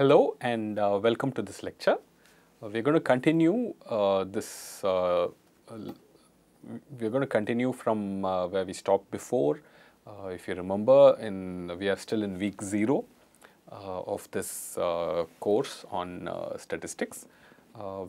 Hello and uh, welcome to this lecture. Uh, we're going to continue uh, this, uh, we're going to continue from uh, where we stopped before. Uh, if you remember, in we are still in week 0 of this course on statistics.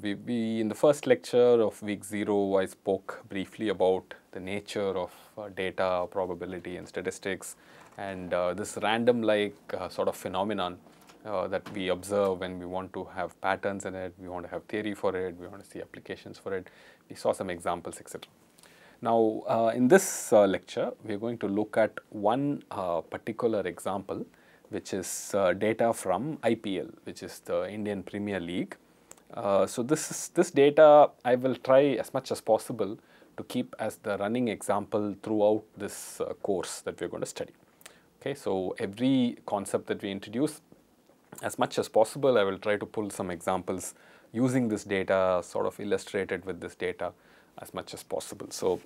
we, we, in the first lecture of week 0, I spoke briefly about the nature of data, probability and statistics and this random like sort of phenomenon uh, that we observe when we want to have patterns in it, we want to have theory for it, we want to see applications for it. We saw some examples, etc. Now, uh, in this uh, lecture, we are going to look at one uh, particular example, which is uh, data from IPL, which is the Indian Premier League. Uh, so, this is, this data I will try as much as possible to keep as the running example throughout this course that we are going to study. Okay, so every concept that we introduce as much as possible, I will try to pull some examples using this data, sort of illustrated with this data as much as possible. So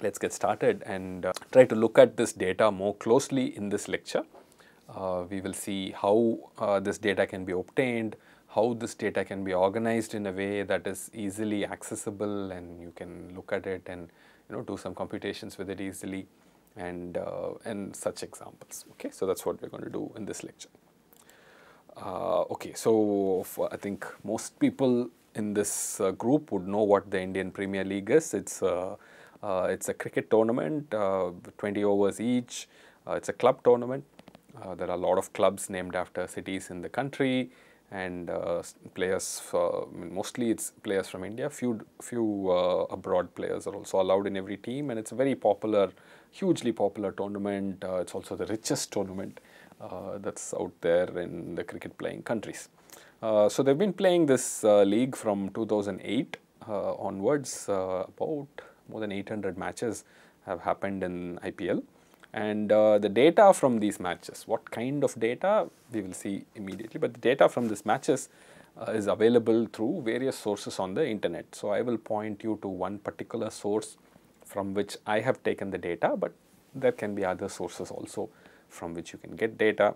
let's get started and uh, try to look at this data more closely in this lecture. Uh, we will see how uh, this data can be obtained, how this data can be organized in a way that is easily accessible and you can look at it and you know do some computations with it easily and uh, and such examples okay so that's what we're going to do in this lecture uh, okay, so for, I think most people in this uh, group would know what the Indian Premier League is. It's a, uh, it's a cricket tournament, uh, 20 overs each. Uh, it's a club tournament. Uh, there are a lot of clubs named after cities in the country, and players. mostly, it's players from India. Few few abroad players are also allowed in every team, and it's a very popular, hugely popular tournament. it's also the richest tournament uh, that's out there in the cricket playing countries. Uh, so they've been playing this uh, league from 2008 onwards, about more than 800 matches have happened in IPL and uh, the data from these matches, what kind of data we will see immediately, but the data from these matches uh, is available through various sources on the internet. So, I will point you to one particular source from which I have taken the data, but there can be other sources also from which you can get data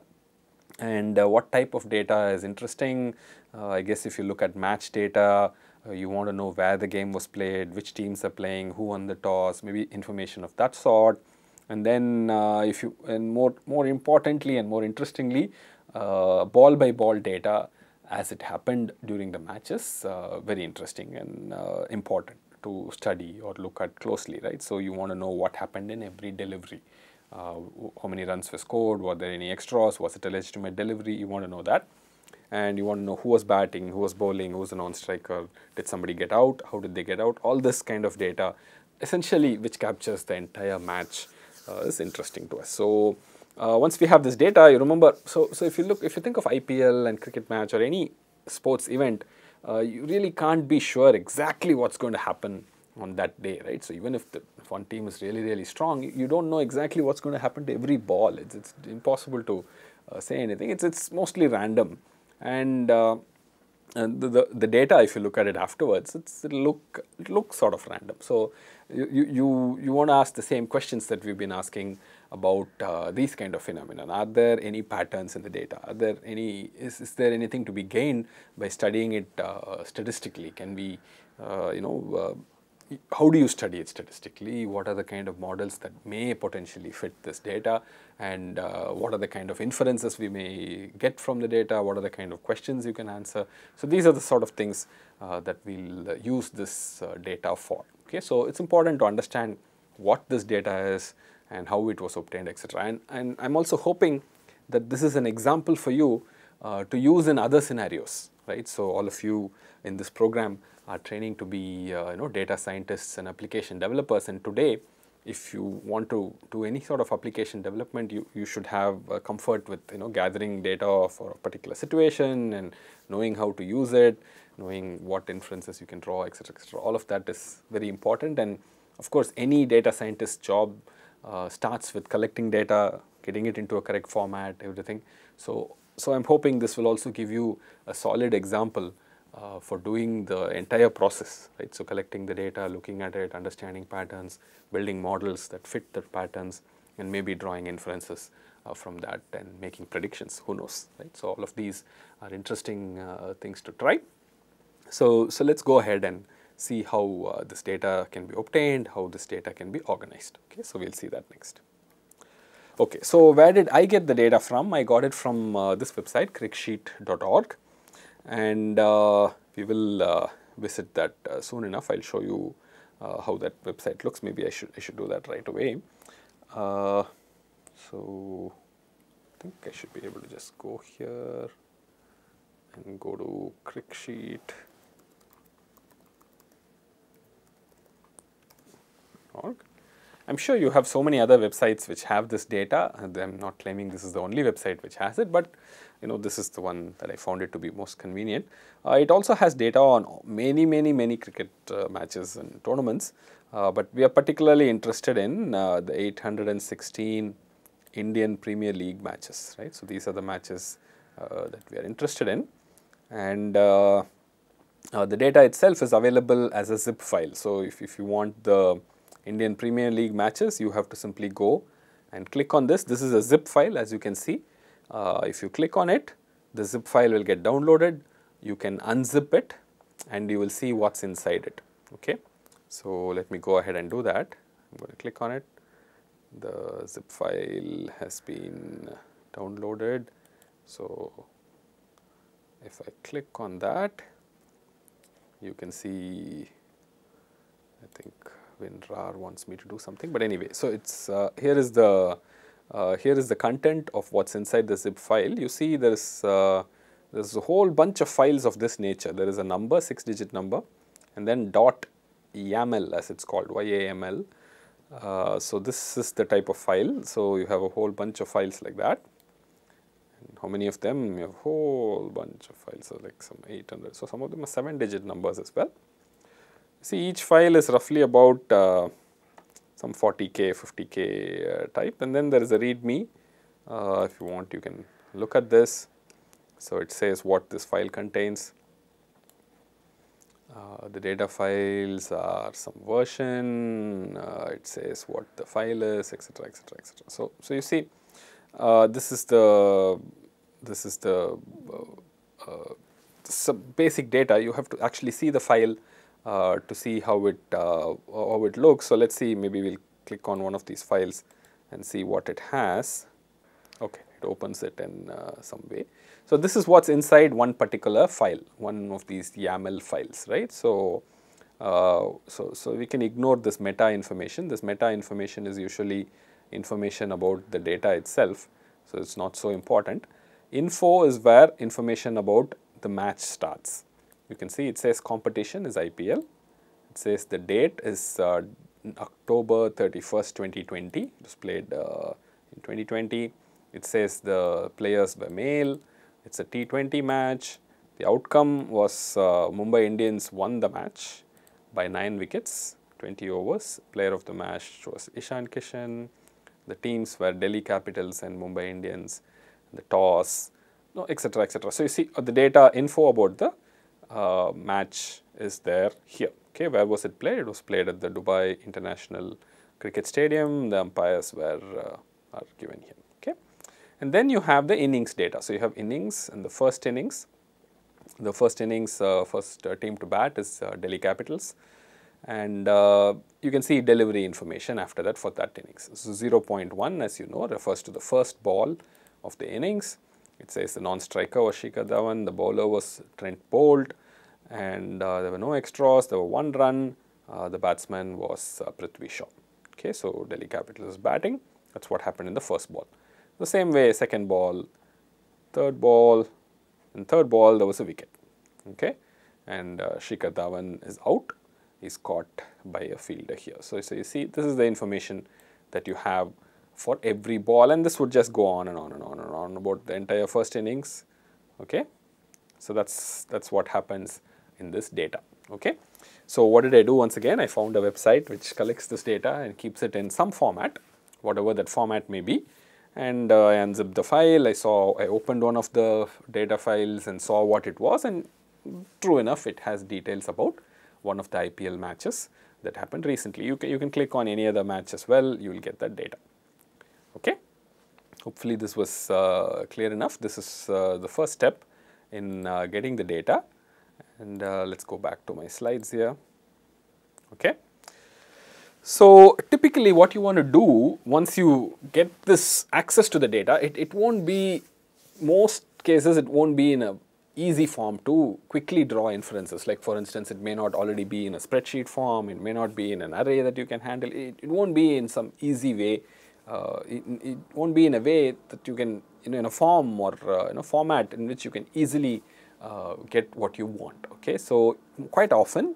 and uh, what type of data is interesting. Uh, I guess if you look at match data, uh, you want to know where the game was played, which teams are playing, who won the toss, maybe information of that sort. And then uh, if you, and more, more importantly and more interestingly, uh, ball by ball data as it happened during the matches, uh, very interesting and important to study or look at closely, right? So you want to know what happened in every delivery uh, how many runs were scored, were there any extras, was it a legitimate delivery, you want to know that. And you want to know who was batting, who was bowling, who was a non-striker, did somebody get out, how did they get out, all this kind of data essentially which captures the entire match uh, is interesting to us. So uh, once we have this data, you remember, so, so if you look, if you think of IPL and cricket match or any sports event, uh, you really can't be sure exactly what's going to happen on that day, right? So even if the one team is really really strong, you, don't know exactly what's going to happen to every ball. It's it's impossible to uh, say anything. It's it's mostly random, and, uh, and the, the, the data if you look at it afterwards, it's it look it looks sort of random. So you you you want to ask the same questions that we've been asking about uh, these kind of phenomena. Are there any patterns in the data? Are there any, is, is there anything to be gained by studying it uh, statistically? Can we, uh, you know, uh, how do you study it statistically? What are the kind of models that may potentially fit this data? And uh, what are the kind of inferences we may get from the data? What are the kind of questions you can answer? So, these are the sort of things uh, that we'll uh, use this uh, data for. Okay, So, it's important to understand what this data is and how it was obtained, etc. And, and I'm also hoping that this is an example for you uh, to use in other scenarios right? So, all of you in this program are training to be uh, you know data scientists and application developers and today if you want to do any sort of application development you, you should have uh, comfort with you know gathering data for a particular situation and knowing how to use it, knowing what inferences you can draw etc etc all of that is very important and of course any data scientist job uh, starts with collecting data getting it into a correct format, everything. So, so I'm hoping this will also give you a solid example uh, for doing the entire process, right? So collecting the data, looking at it, understanding patterns, building models that fit the patterns and maybe drawing inferences uh, from that and making predictions, who knows, right? So all of these are interesting uh, things to try. So, so let's go ahead and see how uh, this data can be obtained, how this data can be organized, okay? So we'll see that next. Okay, so where did I get the data from? I got it from uh, this website, cricksheet.org and uh, we will uh, visit that uh, soon enough. I will show you uh, how that website looks. Maybe I should, I should do that right away. Uh, so, I think I should be able to just go here and go to cricksheet.org. I'm sure you have so many other websites which have this data. I'm not claiming this is the only website which has it, but you know this is the one that I found it to be most convenient. Uh, it also has data on many, many, many cricket uh, matches and tournaments, uh, but we are particularly interested in uh, the 816 Indian Premier League matches, right? So these are the matches uh, that we are interested in, and uh, the data itself is available as a zip file. So if if you want the Indian Premier League matches, you have to simply go and click on this. This is a zip file as you can see. Uh, if you click on it, the zip file will get downloaded. You can unzip it and you will see what's inside it. Okay. So, let me go ahead and do that. I'm going to click on it. The zip file has been downloaded. So, if I click on that, you can see I think WinRAR wants me to do something. But anyway, so it's uh, here is the uh, here is the content of what's inside the zip file. You see there is uh, there's a whole bunch of files of this nature. There is a number, six digit number, and then dot YAML as it's called, YAML. Uh, so this is the type of file. So you have a whole bunch of files like that. And how many of them? You have a whole bunch of files, so like some 800. So some of them are seven digit numbers as well. See each file is roughly about uh, some 40k, 50k uh, type and then there is a readme. Uh, if you want you can look at this. So, it says what this file contains. Uh, the data files are some version, uh, it says what the file is etc etc etc. So, so you see uh, this is the this is the, the basic data you have to actually see the file uh, to see how it uh, how it looks. So let's see. Maybe we'll click on one of these files and see what it has. Okay, it opens it in uh, some way. So this is what's inside one particular file, one of these YAML files, right? So uh, so so we can ignore this meta information. This meta information is usually information about the data itself. So it's not so important. Info is where information about the match starts. You can see it says competition is IPL. It says the date is uh, October 31st, 2020. Displayed played uh, in 2020. It says the players were male. It's a T20 match. The outcome was uh, Mumbai Indians won the match by 9 wickets, 20 overs. Player of the match was Ishan Kishan. The teams were Delhi Capitals and Mumbai Indians. The toss, no, etc. etc. So, you see uh, the data info about the uh, match is there here. Okay, where was it played? It was played at the Dubai International Cricket Stadium. The umpires were uh, are given here. Okay, and then you have the innings data. So you have innings and the first innings. The first innings, uh, first uh, team to bat is uh, Delhi Capitals, and uh, you can see delivery information after that for that innings. So 0.1, as you know, refers to the first ball of the innings. It says the non-striker was Shikhar Dhawan, the bowler was Trent Bolt, and uh, there were no extras, there were one run, uh, the batsman was uh, Prithvi Shaw. Okay, so Delhi Capital is batting, that's what happened in the first ball. The same way, second ball, third ball, in third ball there was a wicket. Okay, and uh, Shikhar Dhawan is out, he's caught by a fielder here. So, so you see this is the information that you have for every ball and this would just go on and on and on and on about the entire first innings. Okay, so that's that's what happens in this data. Okay. So what did I do once again? I found a website which collects this data and keeps it in some format, whatever that format may be. And uh, I unzipped the file, I saw, I opened one of the data files and saw what it was and true enough it has details about one of the IPL matches that happened recently. You can, you can click on any other match as well, you will get that data. Okay. Hopefully this was uh, clear enough. This is uh, the first step in uh, getting the data and uh, let's go back to my slides here. Okay. So typically what you want to do once you get this access to the data, it, it won't be, most cases it won't be in a easy form to quickly draw inferences. Like for instance, it may not already be in a spreadsheet form, it may not be in an array that you can handle, it, it won't be in some easy way, uh, it, it, won't be in a way that you can, you know, in a form or uh, in a format in which you can easily uh, get what you want. Okay, so quite often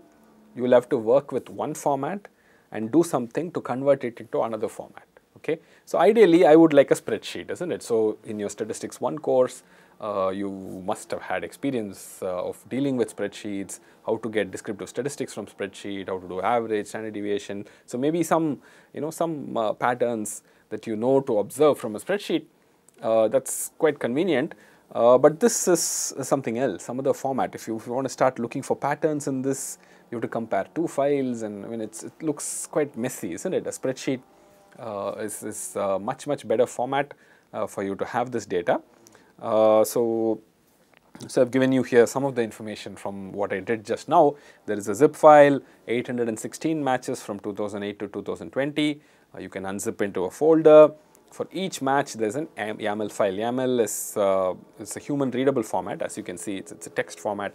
you will have to work with one format and do something to convert it into another format. Okay, so ideally I would like a spreadsheet, isn't it? So in your statistics one course, uh, you must have had experience uh, of dealing with spreadsheets, how to get descriptive statistics from spreadsheet, how to do average, standard deviation. So maybe some, you know, some uh, patterns that you know to observe from a spreadsheet. Uh, that's quite convenient uh, but this is something else, some other format. If you, if you, want to start looking for patterns in this, you have to compare two files and I mean it looks quite messy, isn't it? A spreadsheet uh, is, is uh, much, much better format uh, for you to have this data. Uh, so, so I've given you here some of the information from what I did just now. There is a zip file, 816 matches from 2008 to 2020. you can unzip into a folder for each match there is an YAML file. YAML is uh, it's a human readable format as you can see it's, it's a text format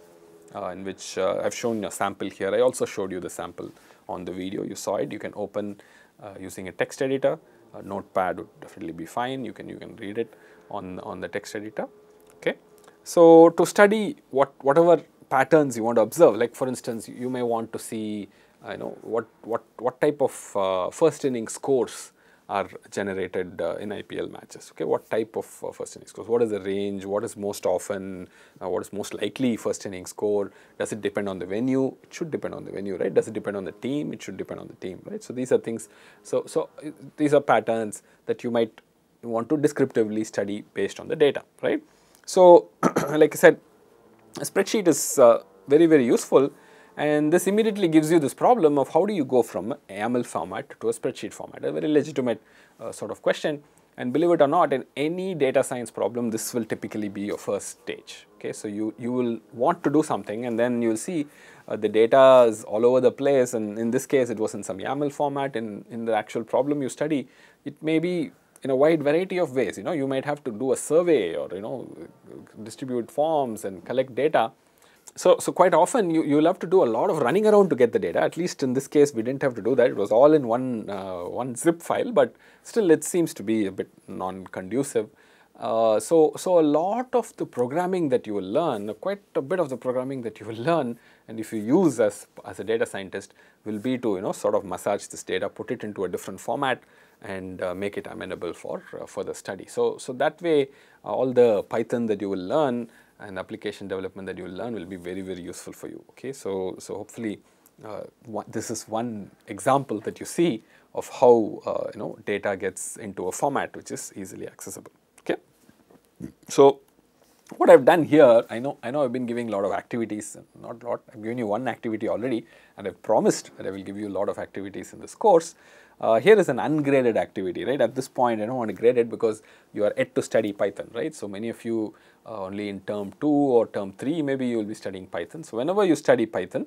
uh, in which uh, I've shown a sample here. I also showed you the sample on the video you saw it. You can open uh, using a text editor. A notepad would definitely be fine. You can you can read it on on the text editor. Okay. So to study what whatever patterns you want to observe like for instance you may want to see uh, you know what what what type of uh, first inning scores are generated uh, in IPL matches. Okay, what type of uh, first inning scores? What is the range? What is most often? Uh, what is most likely first inning score? Does it depend on the venue? It should depend on the venue, right? Does it depend on the team? It should depend on the team, right? So these are things. So so uh, these are patterns that you might want to descriptively study based on the data, right? So like I said, a spreadsheet is uh, very very useful and this immediately gives you this problem of how do you go from YAML format to a spreadsheet format, a very legitimate uh, sort of question. And believe it or not, in any data science problem, this will typically be your first stage. Okay, so you, you will want to do something and then you will see uh, the data is all over the place and in this case, it was in some YAML format and in the actual problem you study, it may be in a wide variety of ways. You know, you might have to do a survey or, you know, distribute forms and collect data so, so quite often you, you'll have to do a lot of running around to get the data. At least in this case, we didn't have to do that. It was all in one, uh, one zip file, but still it seems to be a bit non-conducive. Uh, so, so a lot of the programming that you will learn, quite a bit of the programming that you will learn and if you use as, as a data scientist will be to, you know, sort of massage this data, put it into a different format and uh, make it amenable for uh, further study. So, so that way uh, all the Python that you will learn and application development that you will learn will be very, very useful for you. Okay, so, so hopefully uh, one, this is one example that you see of how uh, you know data gets into a format which is easily accessible. Okay, so what I've done here, I know, I know I've been giving a lot of activities, not a lot, I've given you one activity already and I've promised that I will give you a lot of activities in this course. Uh, here is an ungraded activity, right? At this point, I don't want to grade it because you are yet to study Python, right? So, many of you uh, only in term 2 or term 3, maybe you will be studying Python. So, whenever you study Python,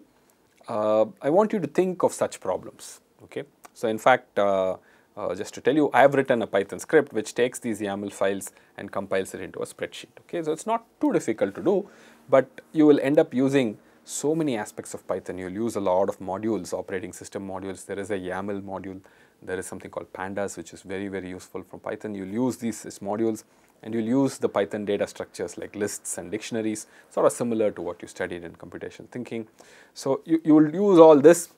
uh, I want you to think of such problems, okay? So, in fact, uh, uh, just to tell you, I have written a Python script which takes these YAML files and compiles it into a spreadsheet. Okay, so it's not too difficult to do, but you will end up using so many aspects of Python. You'll use a lot of modules, operating system modules. There is a YAML module. There is something called pandas, which is very, very useful from Python. You'll use these modules and you'll use the Python data structures like lists and dictionaries, sort of similar to what you studied in computational thinking. So you, you will use all this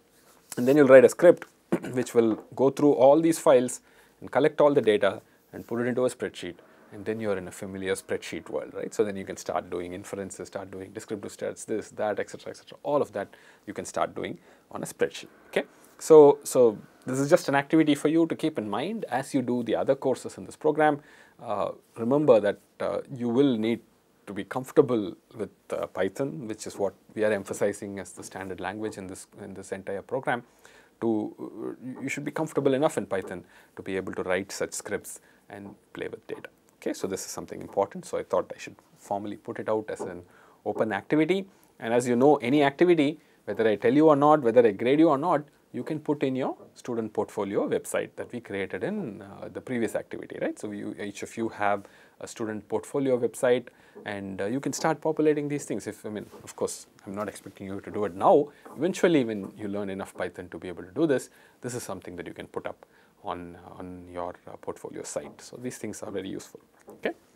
and then you'll write a script which will go through all these files and collect all the data and put it into a spreadsheet and then you're in a familiar spreadsheet world, right? So then you can start doing inferences, start doing descriptive stats, this, that, etc., etc. All of that you can start doing on a spreadsheet. Okay. So, so this is just an activity for you to keep in mind as you do the other courses in this program. Uh, remember that uh, you will need to be comfortable with uh, Python, which is what we are emphasizing as the standard language in this in this entire program to, uh, you should be comfortable enough in Python to be able to write such scripts and play with data. Okay, so this is something important. So I thought I should formally put it out as an open activity. And as you know, any activity, whether I tell you or not, whether I grade you or not, you can put in your student portfolio website that we created in uh, the previous activity, right? So you, each of you have a student portfolio website and uh, you can start populating these things if I mean of course I'm not expecting you to do it now eventually when you learn enough Python to be able to do this this is something that you can put up on on your uh, portfolio site so these things are very useful okay